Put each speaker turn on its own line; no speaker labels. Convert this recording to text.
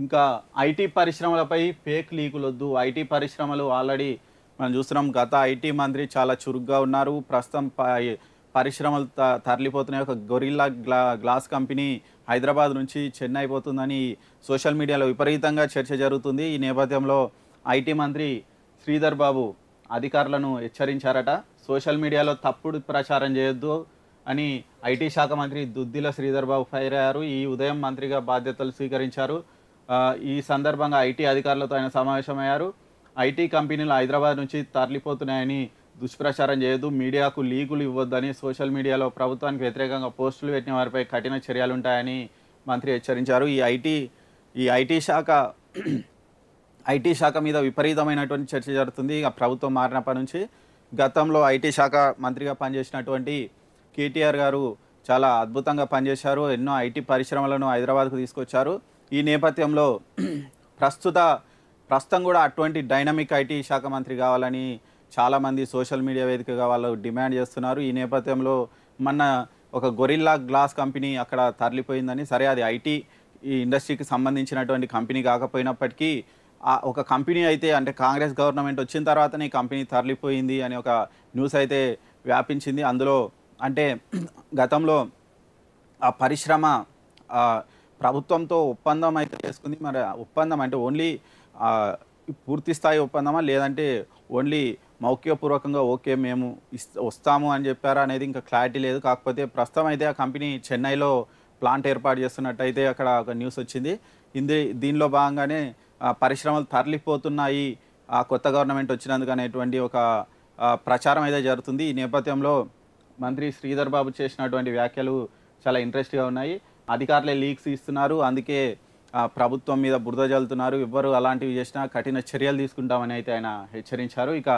ఇంకా ఐటీ పరిశ్రమలపై ఫేక్ లీకులొద్దు ఐటీ పరిశ్రమలు ఆల్రెడీ మనం చూస్తున్నాం గత ఐటీ మంత్రి చాలా చురుగ్గా ఉన్నారు ప్రస్తుతం పరిశ్రమలు త తరలిపోతున్నాయి ఒక గొరిల్లా గ్లా గ్లాస్ కంపెనీ హైదరాబాద్ నుంచి చెన్నై పోతుందని సోషల్ మీడియాలో విపరీతంగా చర్చ జరుగుతుంది ఈ నేపథ్యంలో ఐటీ మంత్రి శ్రీధర్ బాబు అధికారులను హెచ్చరించారట సోషల్ మీడియాలో తప్పుడు ప్రచారం చేయొద్దు అని ఐటీ శాఖ మంత్రి దుద్దిల శ్రీధర్ బాబు ఫైర్ అయ్యారు ఈ ఉదయం మంత్రిగా బాధ్యతలు స్వీకరించారు ఈ సందర్భంగా ఐటీ అధికారులతో ఆయన సమావేశమయ్యారు ఐటీ కంపెనీలు హైదరాబాద్ నుంచి తరలిపోతున్నాయని దుష్ప్రచారం చేయదు మీడియాకు లీగులు ఇవ్వద్దని సోషల్ మీడియాలో ప్రభుత్వానికి వ్యతిరేకంగా పోస్టులు పెట్టిన వారిపై కఠిన చర్యలు ఉంటాయని మంత్రి హెచ్చరించారు ఈ ఐటీ ఈ ఐటీ శాఖ ఐటీ శాఖ మీద విపరీతమైనటువంటి చర్చ జరుగుతుంది ఇక ప్రభుత్వం మారినప్పటి నుంచి గతంలో ఐటీ శాఖ మంత్రిగా పనిచేసినటువంటి కేటీఆర్ గారు చాలా అద్భుతంగా పనిచేశారు ఎన్నో ఐటీ పరిశ్రమలను హైదరాబాద్కు తీసుకొచ్చారు ఈ నేపథ్యంలో ప్రస్తుత ప్రస్తుతం కూడా అటువంటి డైనమిక్ ఐటీ శాఖ మంత్రి కావాలని చాలామంది సోషల్ మీడియా వేదికగా వాళ్ళు డిమాండ్ చేస్తున్నారు ఈ నేపథ్యంలో మొన్న ఒక గొరిల్లా గ్లాస్ కంపెనీ అక్కడ తరలిపోయిందని సరే అది ఐటీ ఈ ఇండస్ట్రీకి సంబంధించినటువంటి కంపెనీ కాకపోయినప్పటికీ ఒక కంపెనీ అయితే అంటే కాంగ్రెస్ గవర్నమెంట్ వచ్చిన తర్వాతనే కంపెనీ తరలిపోయింది అనే ఒక న్యూస్ అయితే వ్యాపించింది అందులో అంటే గతంలో ఆ పరిశ్రమ ప్రభుత్వంతో ఒప్పందం అయితే చేసుకుంది మరి ఒప్పందం అంటే ఓన్లీ పూర్తి స్థాయి ఒప్పందమా లేదంటే ఓన్లీ మౌఖ్యపూర్వకంగా ఓకే మేము వస్తాము అని చెప్పారా అనేది ఇంకా క్లారిటీ లేదు కాకపోతే ప్రస్తుతం అయితే ఆ కంపెనీ చెన్నైలో ప్లాంట్ ఏర్పాటు చేస్తున్నట్టయితే అక్కడ ఒక న్యూస్ వచ్చింది ఇంది దీనిలో భాగంగానే పరిశ్రమలు తరలిపోతున్నాయి ఆ కొత్త గవర్నమెంట్ వచ్చినందుకు అనేటువంటి ఒక ప్రచారం అయితే జరుగుతుంది ఈ నేపథ్యంలో మంత్రి శ్రీధర్ బాబు చేసినటువంటి వ్యాఖ్యలు చాలా ఇంట్రెస్ట్గా ఉన్నాయి అధికారులే లీక్స్ ఇస్తున్నారు అందుకే ప్రభుత్వం మీద బురద జల్లుతున్నారు ఎవ్వరు అలాంటివి చేసినా కఠిన చర్యలు తీసుకుంటామని అయితే ఆయన హెచ్చరించారు ఇక